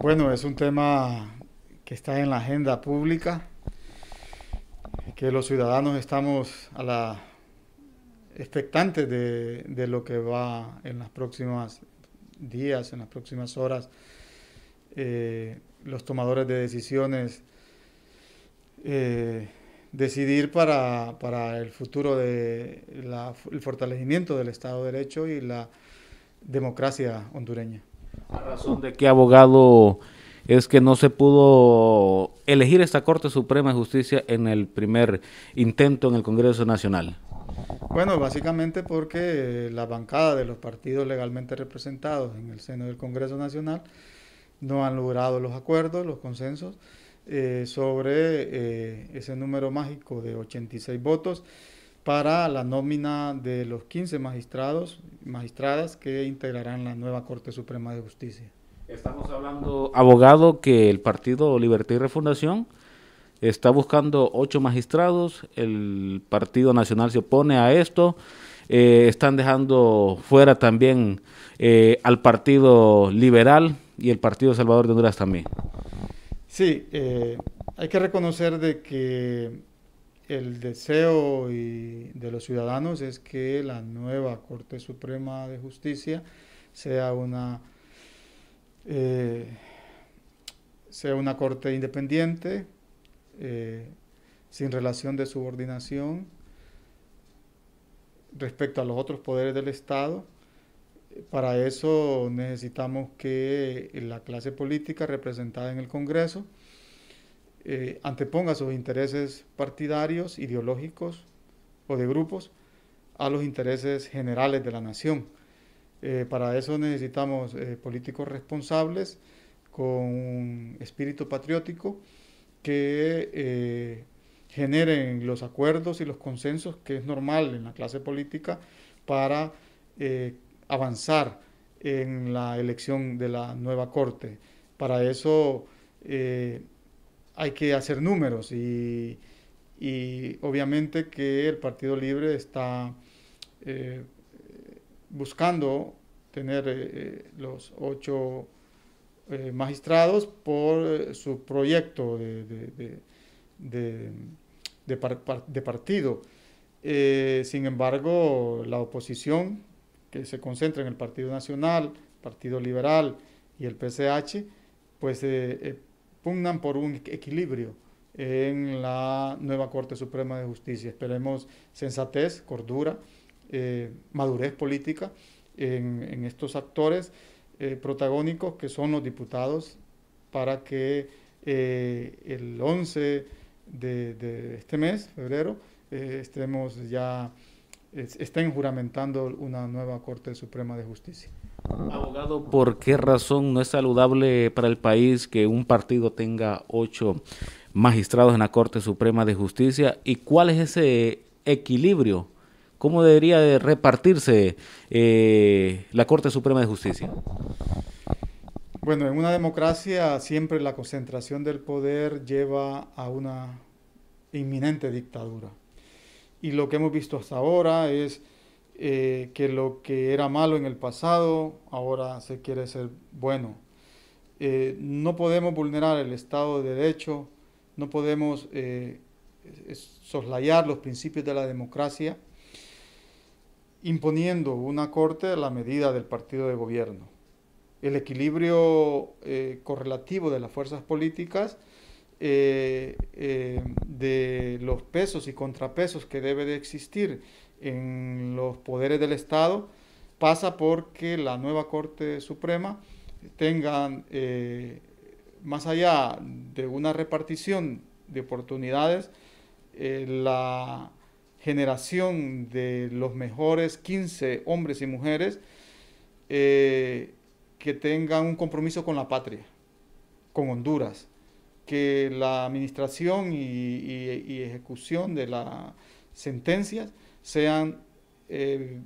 Bueno, es un tema que está en la agenda pública, que los ciudadanos estamos a la expectante de, lo que va en las próximas días, en las próximas horas. Eh, los tomadores de decisiones eh, decidir para, el futuro del fortalecimiento del Estado de Derecho y la democracia hondureña. ¿La razón de qué abogado es que no se pudo elegir esta Corte Suprema de Justicia en el primer intento en el Congreso Nacional? Bueno, básicamente porque la bancada de los partidos legalmente representados en el seno del Congreso Nacional no han logrado los acuerdos, los consensos eh, sobre eh, ese número mágico de 86 votos para la nómina de los 15 magistrados magistradas que integrarán la nueva Corte Suprema de Justicia. Estamos hablando, abogado, que el Partido Libertad y Refundación está buscando ocho magistrados, el Partido Nacional se opone a esto, eh, están dejando fuera también eh, al Partido Liberal y el Partido Salvador de Honduras también. Sí, eh, hay que reconocer de que el deseo de los ciudadanos es que la nueva Corte Suprema de Justicia sea una, eh, sea una Corte independiente, eh, sin relación de subordinación respecto a los otros poderes del Estado. Para eso necesitamos que la clase política representada en el Congreso eh, anteponga sus intereses partidarios, ideológicos o de grupos a los intereses generales de la nación. Eh, para eso necesitamos eh, políticos responsables con un espíritu patriótico que generen los acuerdos y los consensos que es normal en la clase política para avanzar en la elección de la nueva corte. Para eso hay que hacer números y, obviamente que el Partido Libre está eh, buscando tener eh, eh, los ocho magistrados por su proyecto de, partido. sin embargo, la oposición que se concentra en el Partido Nacional, Partido Liberal y el PCH, pues pugnan por un equilibrio en la nueva Corte Suprema de Justicia. Esperemos sensatez, cordura, eh, madurez política en, estos actores eh, protagónicos que son los diputados para que eh, el 11 de, este mes, febrero, estemos ya, estén juramentando una nueva Corte Suprema de Justicia. Abogado, ¿por qué razón no es saludable para el país que un partido tenga ocho magistrados en la Corte Suprema de Justicia? ¿Y cuál es ese equilibrio? ¿Cómo debería de repartirse eh, la Corte Suprema de Justicia? Bueno, en una democracia siempre la concentración del poder lleva a una inminente dictadura. Y lo que hemos visto hasta ahora es eh, que lo que era malo en el pasado ahora se quiere ser bueno. Eh, no podemos vulnerar el Estado de Derecho, no podemos eh, soslayar los principios de la democracia imponiendo una corte a la medida del partido de gobierno. El equilibrio correlativo de las fuerzas políticas, de los pesos y contrapesos que debe de existir en los poderes del Estado pasa porque la nueva Corte Suprema tenga eh, más allá de una repartición de oportunidades, eh, la generación de los mejores 15 hombres y mujeres eh, que tengan un compromiso con la patria, con Honduras, que la administración y ejecución de las sentencias sean eh,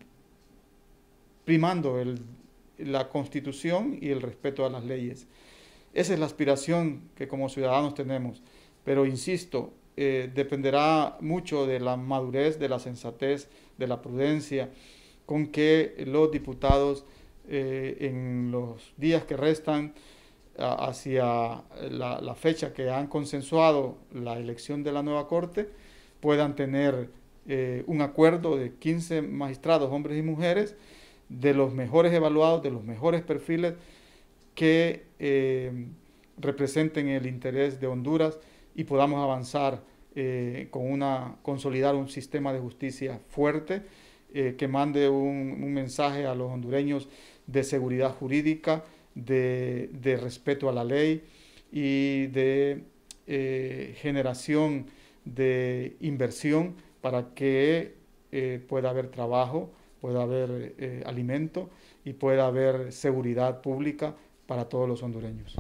primando la constitución y el respeto a las leyes. Esa es la aspiración que como ciudadanos tenemos, pero insisto, eh, dependerá mucho de la madurez, de la sensatez, de la prudencia con que los diputados eh, en los días que restan hacia la fecha que han consensuado la elección de la nueva Corte puedan tener eh, un acuerdo de 15 magistrados, hombres y mujeres, de los mejores evaluados, de los mejores perfiles que eh, representen el interés de Honduras y podamos avanzar eh, con una, consolidar un sistema de justicia fuerte que mande un, mensaje a los hondureños de seguridad jurídica, de respeto a la ley y de generación de inversión para que eh, pueda haber trabajo, pueda haber eh, alimento y pueda haber seguridad pública para todos los hondureños.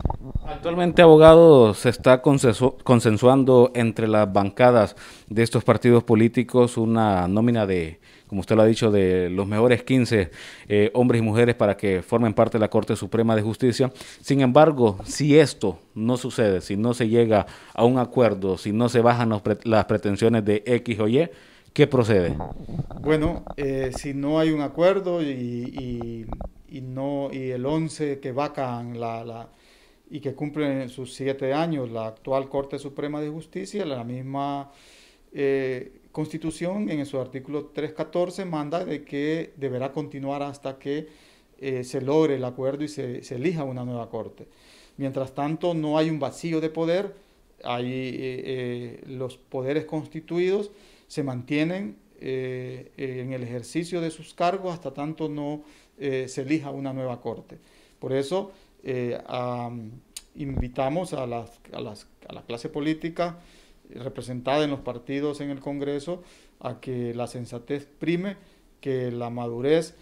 Actualmente, abogado, se está consensuando entre las bancadas de estos partidos políticos una nómina de, como usted lo ha dicho, de los mejores 15 eh, hombres y mujeres para que formen parte de la Corte Suprema de Justicia. Sin embargo, si esto no sucede, si no se llega a un acuerdo, si no se bajan las pretensiones de X o Y, ¿qué procede? Bueno, eh, si no hay un acuerdo y y, no, y el 11 que vacan la, y que cumplen sus siete años la actual Corte Suprema de Justicia, la misma eh, Constitución en su artículo 314 manda de que deberá continuar hasta que eh, se logre el acuerdo y se, elija una nueva Corte. Mientras tanto, no hay un vacío de poder, ahí eh, los poderes constituidos se mantienen eh, eh, en el ejercicio de sus cargos hasta tanto no eh, se elija una nueva corte. Por eso invitamos a, a, la clase política representada en los partidos en el Congreso a que la sensatez prime, que la madurez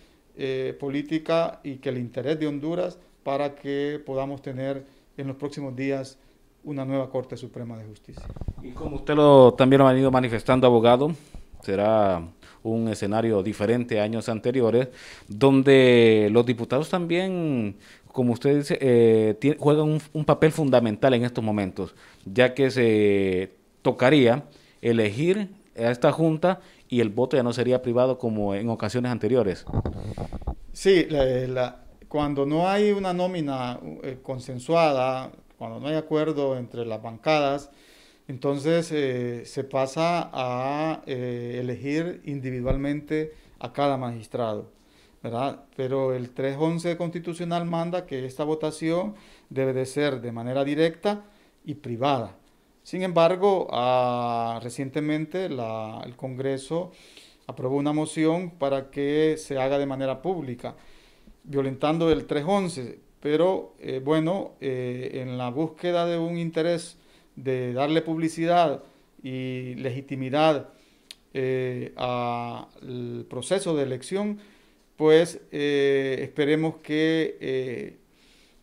política y que el interés de Honduras para que podamos tener en los próximos días una nueva Corte Suprema de Justicia. Y como usted lo también lo ha venido manifestando, abogado, será un escenario diferente a años anteriores, donde los diputados también, como usted dice, eh, juegan un, papel fundamental en estos momentos, ya que se tocaría elegir a esta Junta y el voto ya no sería privado como en ocasiones anteriores. Sí, cuando no hay una nómina eh, consensuada, cuando no hay acuerdo entre las bancadas, entonces eh, se pasa a eh, elegir individualmente a cada magistrado, ¿verdad? Pero el 311 constitucional manda que esta votación debe de ser de manera directa y privada. Sin embargo, ah, recientemente el Congreso aprobó una moción para que se haga de manera pública, violentando el 311. Pero eh, bueno, en la búsqueda de un interés de darle publicidad y legitimidad eh, al proceso de elección, pues eh, esperemos que eh,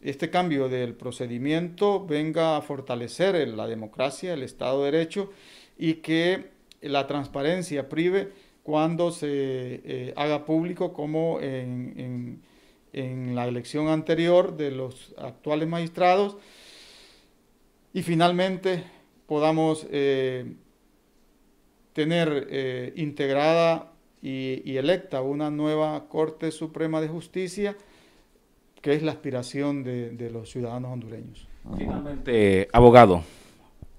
este cambio del procedimiento venga a fortalecer la democracia, el Estado de Derecho y que la transparencia prive cuando se haga público como en la elección anterior de los actuales magistrados y finalmente podamos eh, tener eh, integrada y, electa una nueva Corte Suprema de Justicia, que es la aspiración de, los ciudadanos hondureños. Finalmente, abogado,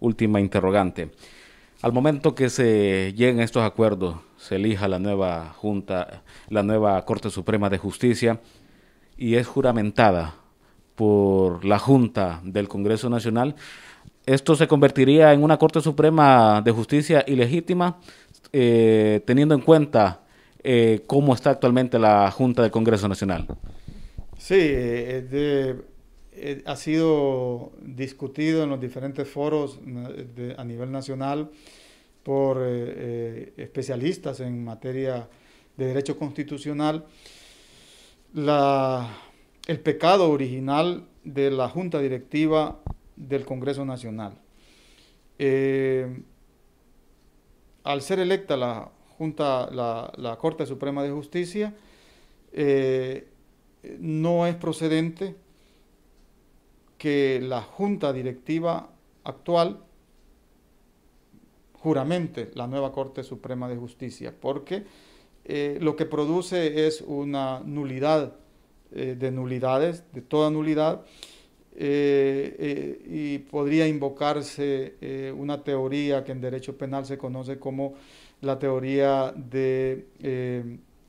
última interrogante. Al momento que se lleguen estos acuerdos, se elija la nueva Junta, la nueva Corte Suprema de Justicia y es juramentada por la Junta del Congreso Nacional. Esto se convertiría en una Corte Suprema de Justicia ilegítima, eh, teniendo en cuenta eh, cómo está actualmente la Junta del Congreso Nacional. Sí, eh, eh, ha sido discutido en los diferentes foros a nivel nacional por especialistas en materia de derecho constitucional la el pecado original de la Junta Directiva del Congreso Nacional. Eh, al ser electa la Junta, la, Corte Suprema de Justicia, eh, no es procedente que la Junta Directiva actual juramente la nueva Corte Suprema de Justicia, porque eh, lo que produce es una nulidad eh, de nulidades, de toda nulidad, eh, eh, y podría invocarse una teoría que en derecho penal se conoce como la teoría de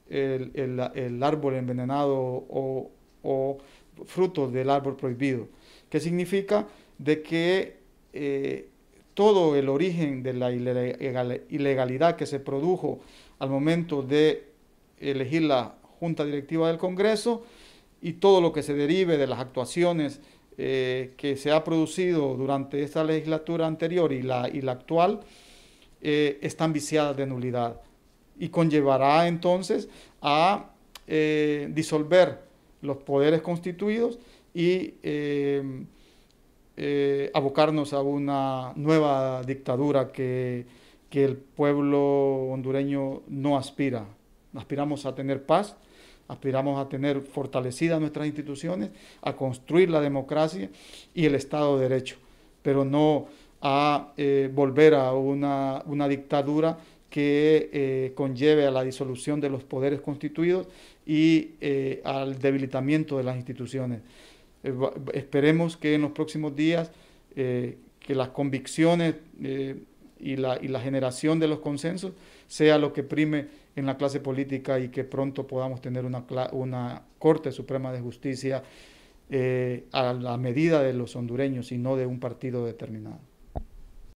el, árbol envenenado o, fruto del árbol prohibido, que significa de que todo el origen de la ilegalidad que se produjo al momento de elegir la Junta Directiva del Congreso y todo lo que se derive de las actuaciones eh, que se ha producido durante esta legislatura anterior y la, y la actual eh, están viciadas de nulidad y conllevará entonces a eh, disolver los poderes constituidos y abocarnos a una nueva dictadura que, que el pueblo hondureño no aspira. Aspiramos a tener paz, aspiramos a tener fortalecidas nuestras instituciones, a construir la democracia y el Estado de Derecho, pero no a eh, volver a una, dictadura que eh, conlleve a la disolución de los poderes constituidos y eh, al debilitamiento de las instituciones. esperemos que en los próximos días que las convicciones y la, y la generación de los consensos sea lo que prime en la clase política y que pronto podamos tener una, una Corte Suprema de Justicia eh, a la medida de los hondureños y no de un partido determinado.